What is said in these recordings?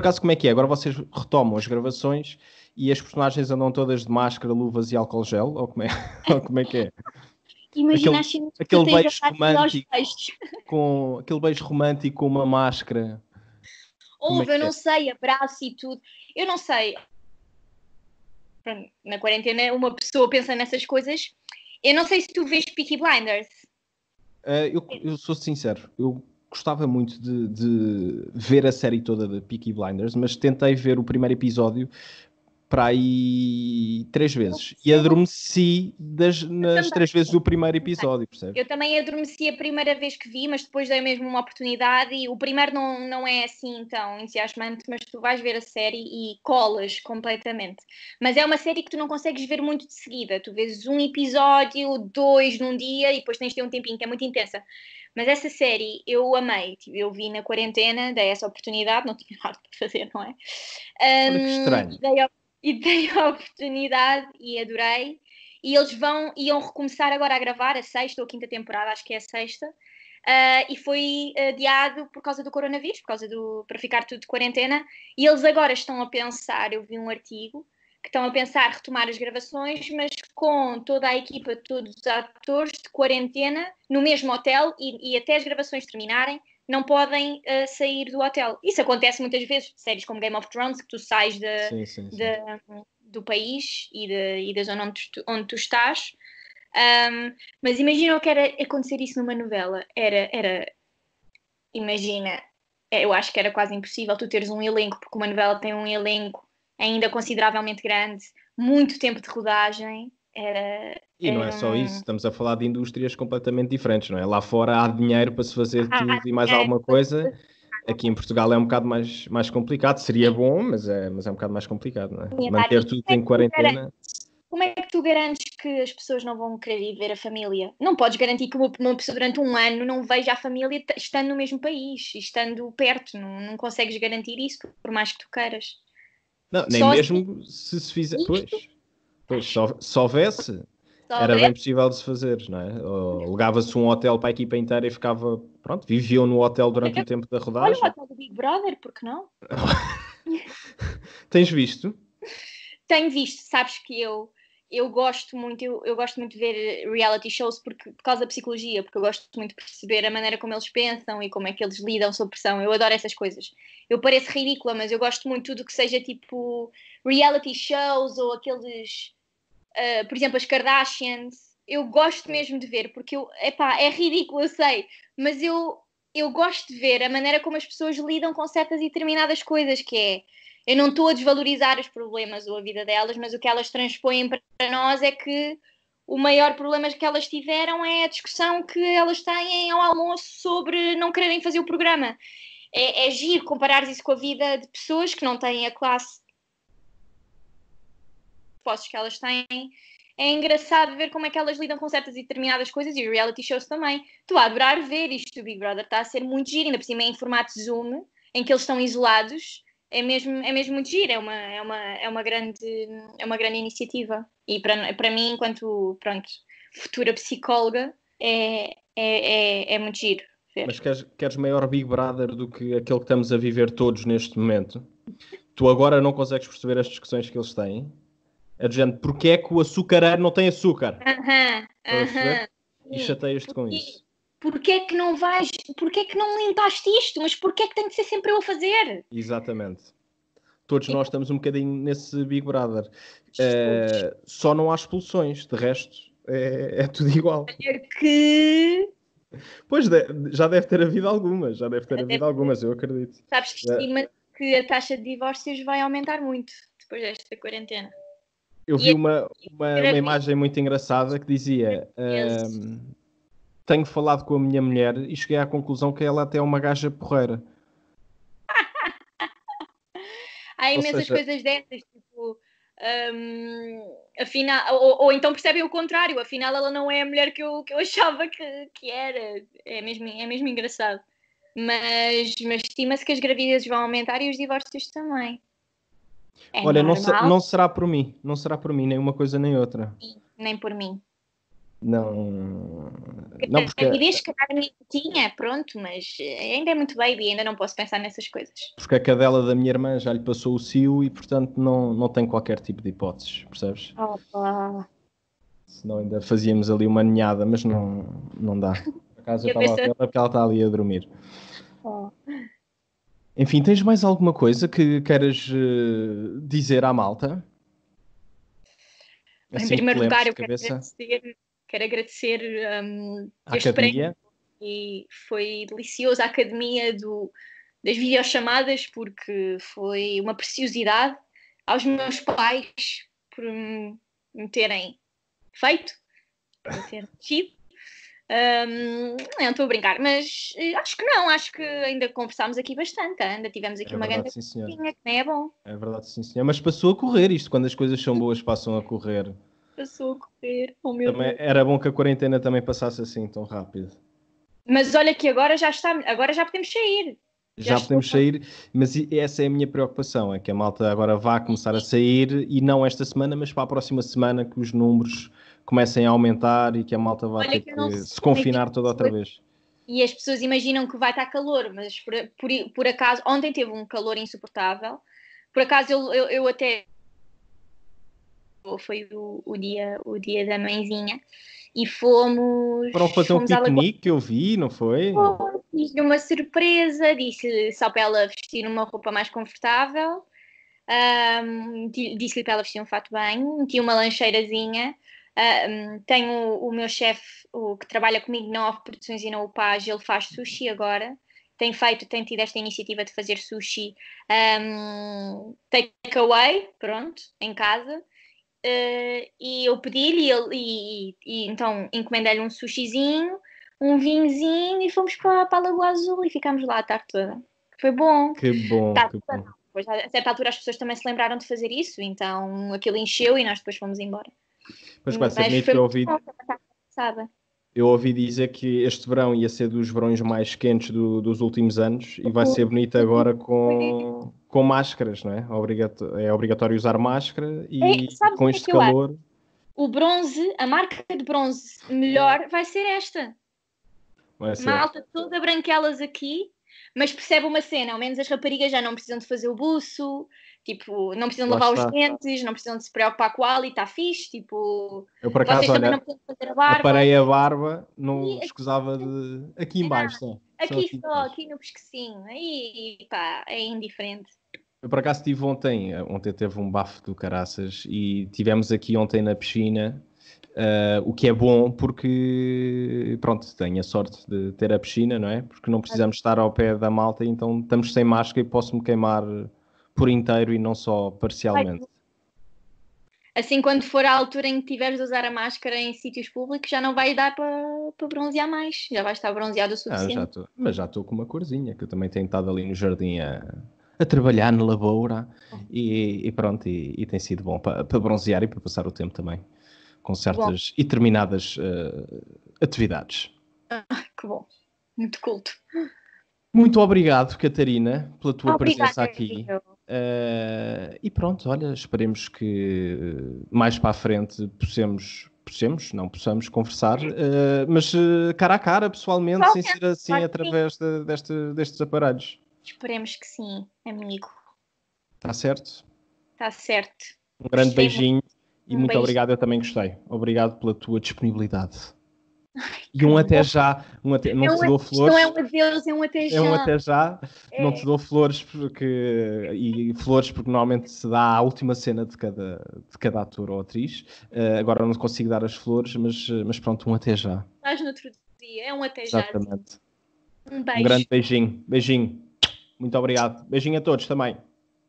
por acaso, como é que é? Agora vocês retomam as gravações e as personagens andam todas de máscara, luvas e álcool gel? Ou como é, ou como é que é? Imagina aquele, assim, aquele beijo romântico com aquele beijo romântico com uma máscara. Ouve, é eu não é? sei, abraço e tudo. Eu não sei. Na quarentena, uma pessoa pensa nessas coisas. Eu não sei se tu vês Peaky Blinders. Uh, eu, eu sou sincero, eu gostava muito de, de, ver a série toda de Peaky Blinders, mas tentei ver o primeiro episódio para aí três vezes. E adormeci das, nas três vezes do primeiro episódio, percebes? Eu também adormeci a primeira vez que vi, mas depois dei mesmo uma oportunidade e o primeiro não, não é assim tão entusiasmante, mas tu vais ver a série e colas completamente. Mas é uma série que tu não consegues ver muito de seguida. Tu vês um episódio, dois num dia e depois tens de ter um tempinho que é muito intensa. Mas essa série eu amei, tipo, eu vi na quarentena, dei essa oportunidade, não tinha nada para fazer, não é? Um, que estranho. Dei a e dei a oportunidade e adorei. E eles vão, iam recomeçar agora a gravar a sexta ou a quinta temporada, acho que é a sexta, uh, e foi adiado por causa do coronavírus, por causa do, para ficar tudo de quarentena. E eles agora estão a pensar, eu vi um artigo, que estão a pensar retomar as gravações, mas com toda a equipa, todos os atores de quarentena no mesmo hotel e, e até as gravações terminarem, não podem uh, sair do hotel. Isso acontece muitas vezes, séries como Game of Thrones, que tu sais de, sim, sim, sim. de do país e, de, e da zona onde tu, onde tu estás. Um, mas imagina o que era acontecer isso numa novela. Era, era, imagina, é, eu acho que era quase impossível tu teres um elenco, porque uma novela tem um elenco ainda consideravelmente grande, muito tempo de rodagem. Era, eh, e não era... é só eh, isso, estamos a falar de indústrias completamente diferentes, não é? Lá fora há dinheiro para se fazer ah, tudo e mais é. alguma coisa. Aqui em Portugal é um bocado mais, mais complicado, seria bom, mas é, mas é um bocado mais complicado, não é? Minha Manter tudo é em quarentena como é que tu garantes que as pessoas não vão querer ir ver a família? Não podes garantir que uma pessoa durante um ano não veja a família estando no mesmo país, estando perto, não, não consegues garantir isso, por mais que tu queiras. Não, nem só mesmo se se fizesse. Pois, pois só, se houvesse, era bem possível de se fazer, não é? Alugava-se um hotel para a equipa inteira e ficava, pronto, viviam no hotel durante é, o tempo da rodagem. Olha o hotel do Big Brother, por que não? Tens visto? Tenho visto, sabes que eu eu gosto muito, eu, eu, gosto muito de ver eh, reality shows porque, por causa da psicologia, porque eu gosto muito de perceber a maneira como eles pensam e como é que eles lidam sob pressão. Eu adoro essas coisas. Eu pareço ridícula, mas eu gosto muito de tudo que seja tipo reality shows ou aqueles, uh, por exemplo, as Kardashians. Eu gosto mesmo de ver, porque eu, epá, é ridículo, eu sei, mas eu, eu gosto de ver a maneira como as pessoas lidam com certas e determinadas coisas, que é eu não estou a desvalorizar os problemas ou a vida delas, mas o que elas transpõem para nós é que o maior problema que elas tiveram é a discussão que elas têm ao almoço sobre não quererem fazer o programa. É, é giro comparar isso com a vida de pessoas que não têm a classe postos que elas têm. É engraçado ver como é que elas lidam com certas e determinadas coisas e reality shows também. Estou a adorar ver isto do Big Brother, está a ser muito giro, ainda por cima é em formato Zoom, em que eles estão isolados é mesmo, é mesmo muito giro, é uma, é uma, é uma, grande, é uma grande iniciativa. E para, para mim, enquanto pronto, futura psicóloga, é, é, é, é muito giro. Ver. Mas queres, queres maior Big Brother do que aquele que estamos a viver todos neste momento? tu agora não consegues perceber as discussões que eles têm. É do género porque é que o açucareiro não tem açúcar? uh -huh, uh -huh. E chateias-te com isso. Porquê é que não vais, porquê é que não limpaste isto? Mas porquê é que tem que ser sempre eu a fazer? Exatamente. Todos nós estamos um bocadinho nesse Big Brother. Uh, só não há expulsões, de resto é, é tudo igual. Que Pois, já deve ter havido algumas, já deve ter já havido deve... algumas, eu acredito. Sabes que eh, estima que a taxa de divórcios vai aumentar muito depois desta quarentena. Eu vi é uma, uma, uma imagem muito engraçada que dizia: tenho falado com a minha mulher e cheguei à conclusão que ela até é uma gaja porreira. Há imensas seja... coisas dessas, tipo, um, afinal, ou, ou, então percebem o contrário, afinal ela não é a mulher que eu, que eu achava que, que era. É mesmo, é mesmo engraçado. Mas, mas estima-se que as gravidezes vão aumentar e os divórcios também. É Olha, não, se, não, será por mim, não será por mim, nem uma coisa nem outra. Sim, nem por mim. Não, não, porque... Eu diria que minha tinha, pronto, mas eh, ainda é muito baby, ainda não posso pensar nessas coisas. Porque a cadela da minha irmã já lhe passou o cio e, portanto, não, não tem qualquer tipo de hipóteses, percebes? Se não ainda fazíamos ali uma ninhada, mas não, não dá. Por acaso eu, estava pensou... porque ela está ali a dormir. Oh. Enfim, tens mais alguma coisa que queiras uh, dizer à malta? Assim em primeiro lugar, eu quero agradecer Quero agradecer um, este prémio e foi delicioso a academia do, das videochamadas porque foi uma preciosidade aos meus pais por me terem feito, me terem tido. Um, não estou a brincar, mas eh, acho que não, acho que ainda conversámos aqui bastante, ainda tivemos aqui é uma verdade, grande sim, que é bom. É verdade, sim senhor, mas passou a correr isto, quando as coisas são boas passam a correr passou a correr. Oh, meu também Deus. era bom que a quarentena também passasse assim tão rápido. Mas olha que agora já está, agora já podemos sair. Já, já podemos sair, mas essa é a minha preocupação, é que a malta agora vá começar a sair e não esta semana, mas para a próxima semana que os números comecem a aumentar e que a malta vá ter que, que se é confinar toda outra vez e as pessoas imaginam que vai estar calor, mas por, por, por acaso, ontem teve um calor insuportável. Por acaso eu, eu, eu até foi o, o, dia, o dia da mãezinha. E fomos. para fazer fomos um piquenique, eu vi, não foi? Fiz-lhe uma surpresa, disse só para ela vestir uma roupa mais confortável, um, disse-lhe para ela vestir um fato bem, tinha uma lancheirazinha. Um, tenho o, o meu chefe, o que trabalha comigo na Off Produções e na UPAG, ele faz sushi agora tem feito, tem tido esta iniciativa de fazer sushi um, takeaway, pronto, em casa uh, e eu pedi-lhe e, e, e, então encomendei-lhe um sushizinho, um vinhozinho e fomos para, para a Lagoa Azul e ficámos lá a tarde toda. Foi bom. Que bom, tá, que tá, bom. Depois, a certa altura as pessoas também se lembraram de fazer isso, então aquilo encheu e nós depois fomos embora. Mas quase certamente foi eu ouvi... sabe? Eu ouvi dizer que este verão ia ser dos verões mais quentes do, dos últimos anos e vai uhum. ser bonito agora com, com máscaras, não é? Obrigato é obrigatório usar máscara e, é, com é este é calor. Acho? O bronze, a marca de bronze melhor vai ser esta. Vai ser. Malta toda branquelas aqui, mas percebe uma cena, ao menos as raparigas já não precisam de fazer o buço, tipo, não precisam de lavar os dentes, não precisam de se preocupar com a e está fixe, tipo, eu por acaso, olha, não fazer a barba. a barba, não aqui, escusava de aqui embaixo. só, aqui só, aqui, só, aqui no pescocinho, aí pá, é indiferente. Eu por acaso estive ontem, eh, ontem teve um bafo do caraças e tivemos aqui ontem na piscina, uh, o que é bom porque, pronto, tenho a sorte de ter a piscina, não é? Porque não precisamos estar ao pé da malta, então estamos sem máscara e posso-me queimar por inteiro e não só parcialmente. Assim, quando for a altura em que tiveres de usar a máscara em sítios públicos, já não vai dar para, para bronzear mais, já vai estar bronzeado o suficiente. Ah, já tô, mas já estou com uma corzinha, que eu também tenho estado ali no jardim a a trabalhar na lavoura e, e pronto, e, e, tem sido bom para, para, bronzear e para passar o tempo também com certas e determinadas uh, eh, atividades. Ah, que bom, muito culto. Muito obrigado, Catarina, pela tua Obrigada, presença aqui. Uh, e pronto, olha, esperemos que eh, mais para a frente possamos, possamos não possamos conversar, uh, mas cara a cara, pessoalmente, Qual sem ser assim através de, deste, destes aparelhos. Esperemos que sim, amigo. Está certo? Está certo. Um grande Gostei. beijinho e um muito beijo. obrigado, eu também gostei. Obrigado pela tua disponibilidade. Ai, e um até bom. já, um até, não é te dou flores. Não é um adeus, é um até já. É um até já, é. não te dou flores porque e flores porque normalmente se dá a última cena de cada, de cada ator ou atriz. Uh, agora não consigo dar as flores, mas, mas pronto, um até já. Estás no outro dia, é um até já. Exatamente. Um beijo. Um grande beijinho, beijinho. Muito obrigado. Beijinho a todos também.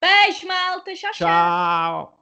Beijo, malta. Tchau, tchau. tchau.